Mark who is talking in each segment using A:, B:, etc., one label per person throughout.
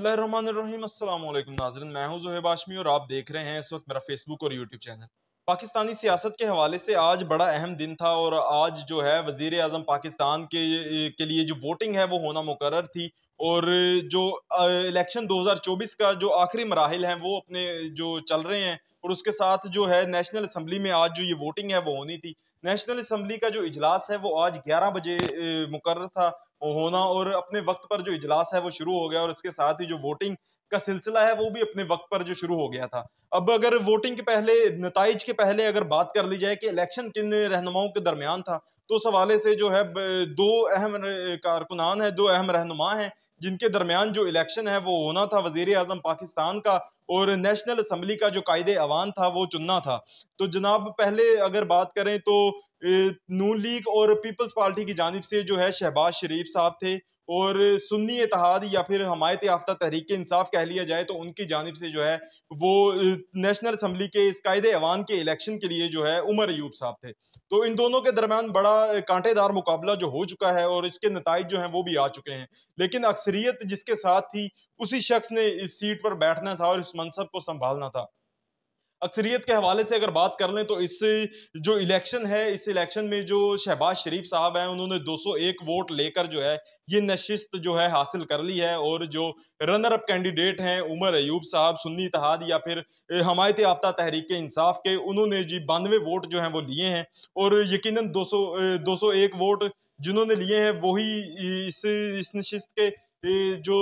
A: बसमिलीम नाजरन मैं हूँ जोहेब आशमी और आप देख रहे हैं इस वक्त मेरा फेसबुक और यूट्यूब चैनल पाकिस्तानी सियासत के हवाले से आज बड़ा अहम दिन था और आज जो है वजीर अजम पाकिस्तान के के लिए जो वोटिंग है वो होना मुकर थी और जो इलेक्शन 2024 का जो आखिरी मराहल हैं वो अपने जो चल रहे हैं और उसके साथ जो है नेशनल असम्बली में आज जो ये वोटिंग है वो होनी थी नेशनल असम्बली का जो इजलास है वो आज 11 बजे मुकर था होना और अपने वक्त पर जो इजलास है वो शुरू हो गया और इसके साथ ही जो वोटिंग का सिलसिला है वो भी अपने वक्त पर जो शुरू हो गया था अब अगर वोटिंग के पहले नतज के पहले अगर बात कर ली जाए कि इलेक्शन किन रहनुमाओं के दरमियान था तो उस हवाले से जो है दो अहम कारकुनान है दो अहम रहनुमा हैं जिनके दरमियान जो इलेक्शन है वो होना था वजीर अजम पाकिस्तान का और नेशनल असम्बली का जो कायदे अवान था वो चुनना था तो जनाब पहले अगर बात करें तो नून लीग और पीपल्स पार्टी की जानब से जो है शहबाज शरीफ साहब थे और सुन्नी इतिहाद या फिर हमायत याफ्ता तहरीक इंसाफ कह लिया जाए तो उनकी जानब से जो है वो नेशनल असम्बली के इस कायदे अवान के इलेक्शन के लिए जो है उमर अयूब साहब थे तो इन दोनों के दरमियान बड़ा कांटेदार मुकाबला जो हो चुका है और इसके नतज जो हैं वो भी आ चुके हैं लेकिन अक्सरियत जिसके साथ थी उसी शख्स ने इस सीट पर बैठना था और इस मनसब को संभालना था अक्सरियत के हवाले से अगर बात कर लें तो इस जो इलेक्शन है इस इलेक्शन में जो शहबाज शरीफ साहब हैं उन्होंने 201 वोट लेकर जो है ये नशिस्त जो है हासिल कर ली है और जो रनर अप कैंडिडेट हैं उमर अयूब साहब सुन्नी इतिहाद या फिर हमायत याफ्ता तहरीक इंसाफ के उन्होंने जी बानवे वोट जो हैं वो लिए हैं और यकीन दो सौ दो सौ एक वोट जिन्होंने लिए हैं वही इस इस नशिस्त के जो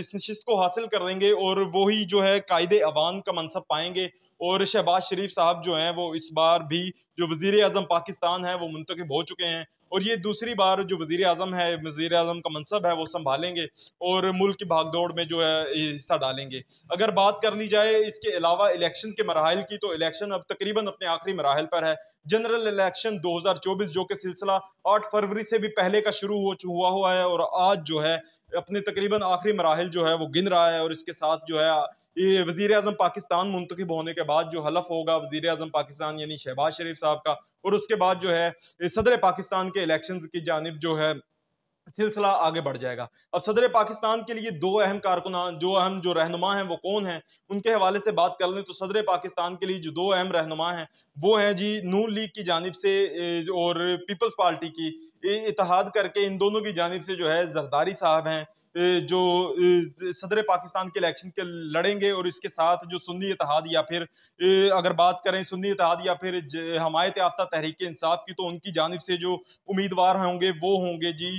A: इस नशिस्त को हासिल करेंगे और वही जो है कायदे अवाम का मनसब पाएंगे और शहबाज शरीफ साहब जो हैं वो इस बार भी जो वजीर अजम पाकिस्तान है वो मुंतखब हो चुके हैं और ये दूसरी बार जो वज़ी अजम है वज़ी अजम का मनसब है वो संभालेंगे और मुल्क की भागदौड़ में जो है हिस्सा डालेंगे अगर बात कर ली जाए इसके अलावा इलेक्शन के मराहल की तो इलेक्शन अब तकरीबन अपने आखिरी मराहल पर है जनरल इलेक्शन 2024 जो कि सिलसिला 8 फरवरी से भी पहले का शुरू हो हुआ हुआ है और आज जो है अपने तकरीबन आखिरी मराहल जो है वो गिन रहा है और इसके साथ जो है वजीर अजम पाकिस्तान मुंतखब होने के बाद जो हलफ होगा वजीर अजम पाकिस्तान यानी शहबाज शरीफ साहब का और उसके बाद जो है सदर पाकिस्तान के इलेक्शन की जानब जो है सिलसिला आगे बढ़ जाएगा अब सदर पाकिस्तान के लिए दो अहम कारकुनान जो अहम जो रहनुमा हैं वो कौन हैं उनके हवाले से बात कर लें तो सदर पाकिस्तान के लिए जो दो अहम रहनुमा हैं वो हैं जी नू लीग की जानब से और पीपल्स पार्टी की इतिहाद करके इन दोनों की जानब से जो है जरदारी साहब हैं जो सदर पाकिस्तान के इलेक्शन के लड़ेंगे और इसके साथ जो सुन्नी इतिहाद या फिर अगर बात करें सुन्नी इतिहाद या फिर हमायत याफ्ता तहरीक इंसाफ की तो उनकी जानब से जो उम्मीदवार होंगे वो होंगे जी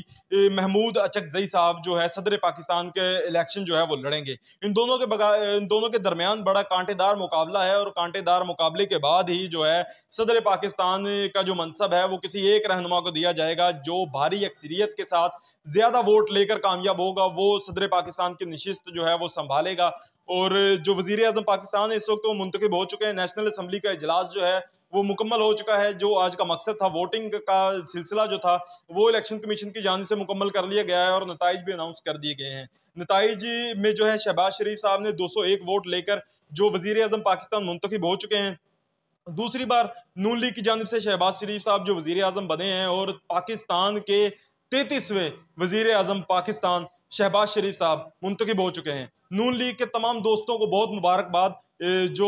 A: महमूद अचक जई साहब जो है सदर पाकिस्तान के इलेक्शन जो है वो लड़ेंगे इन दोनों के बगा इन दोनों के दरमियान बड़ा कांटेदार मुकाबला है और कांटेदार मुकाबले के बाद ही जो है सदर पाकिस्तान का जो मनसब है वो किसी एक रहनमा को दिया जाएगा जो भारी अक्सरियत के साथ ज़्यादा वोट लेकर कामयाब होगा वो सदर पाकिस्तान की नशस्त जो है वो संभालेगा और जो वजीर अजम पाकिस्तान इस वक्त वो मुंतखब हो चुके हैं नेशनल असम्बली का इजलास जो है वो मुकम्मल हो चुका है जो आज का मकसद था वोटिंग का सिलसिला जो था वो इलेक्शन कमीशन की जानब से मुकम्मल कर लिया गया है और नतज भी अनाउंस कर दिए गए हैं नतज में जो है शहबाज शरीफ साहब ने दो सौ एक वोट लेकर जो वजीर अजम पाकिस्तान मुंतखब हो चुके हैं दूसरी बार नून लीग की जानब से शहबाज शरीफ साहब जो वजीर अजम बने हैं और पाकिस्तान के तैतीसवें वजीर अजम पाकिस्तान शहबाज शरीफ साहब मुंतखब हो चुके हैं नून लीग के तमाम दोस्तों को बहुत मुबारकबाद जो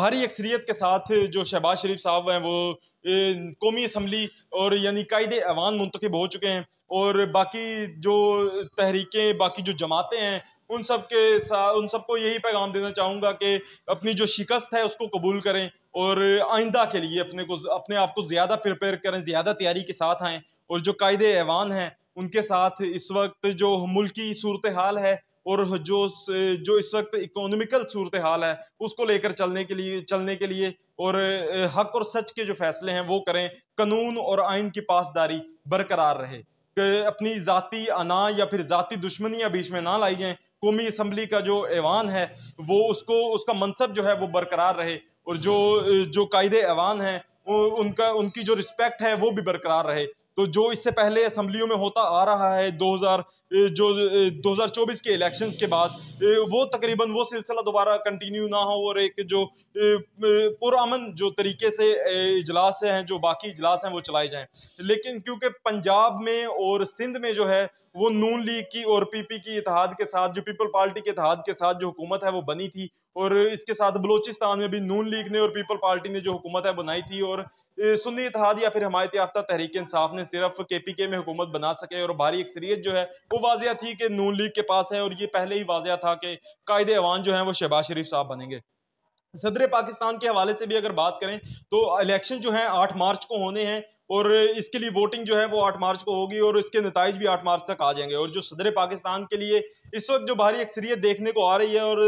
A: भारी अक्सरियत के साथ जो शहबाज शरीफ साहब हैं वो कौमी असम्बली और यानी कायद अवान मुंतखब हो चुके हैं और बाकी जो तहरीकें बाकी जो जमातें हैं उन सब के साथ उन सबको यही पैगाम देना चाहूँगा कि अपनी जो शिकस्त है उसको कबूल करें और आइंदा के लिए अपने को अपने आप को ज़्यादा प्रिपेयर करें ज़्यादा तैयारी के साथ आएँ और जो कायदे ऐवान हैं उनके साथ इस वक्त जो मुल्की सूरत हाल है और जो जो इस वक्त इकोनॉमिकल सूरत हाल है उसको लेकर चलने के लिए चलने के लिए और हक और सच के जो फैसले हैं वो करें कानून और आइन की पासदारी बरकरार रहे अपनी ज़ाती अना या फिर ज़ाती दुश्मनियाँ बीच में ना लाई जाएँ कौमी इसम्बली का जो ऐवान है वो उसको उसका मनसब जो है वो बरकरार रहे और जो जो कायदे ऐवान हैं उनका उनकी जो रिस्पेक्ट है वो भी बरकरार रहे तो जो इससे पहले असम्बलियों में होता आ रहा है 2000 जो 2024 के इलेक्शंस के बाद वो तकरीबन वो सिलसिला दोबारा कंटिन्यू ना हो और एक जो पुरान जो तरीके से इजलास हैं जो बाकी इजलास हैं वो चलाए जाएं लेकिन क्योंकि पंजाब में और सिंध में जो है वो नून लीग की और पीपी की इतिहाद के साथ जो पीपल पार्टी के इतिहाद के साथ जो हुकूमत है वो बनी थी और इसके साथ बलोचिस्तान में भी नून लीग ने और पीपल पार्टी ने जो हुकूमत है बनाई थी और सुन्नी इतिहाद या फिर हमायत याफ्ता तहरीक इंसाफ ने सिर्फ के पी के में हुकूमत बना सके और भारी अक्सरियत जो है वो वाजिया थी कि नून लीग के पास है और ये पहले ही वाजिया था कि कायद अवान जो है वो शहबाज शरीफ साहब बनेंगे सदर पाकिस्तान के हवाले से भी अगर बात करें तो इलेक्शन जो है आठ मार्च को होने हैं और इसके लिए वोटिंग जो है वो आठ मार्च को होगी और इसके नतज भी आठ मार्च तक आ जाएंगे और जो सदर पाकिस्तान के लिए इस वक्त जो भारी अक्सरियत देखने को आ रही है और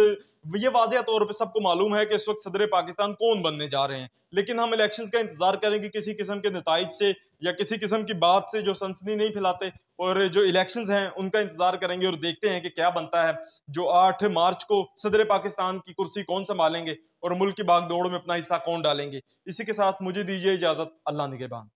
A: ये वाजह तौर पर सबको मालूम है कि इस वक्त सदर पाकिस्तान कौन बनने जा रहे हैं लेकिन हम इलेक्शन का इंतजार करें कि किसी किस्म के नतज से या किसी किस्म की बात से जो सनसनी नहीं फैलाते और जो इलेक्शंस हैं उनका इंतजार करेंगे और देखते हैं कि क्या बनता है जो आठ मार्च को सदर पाकिस्तान की कुर्सी कौन संभालेंगे और मुल्क की बागदौड़ में अपना हिस्सा कौन डालेंगे इसी के साथ मुझे दीजिए इजाजत अल्लाह निगेबान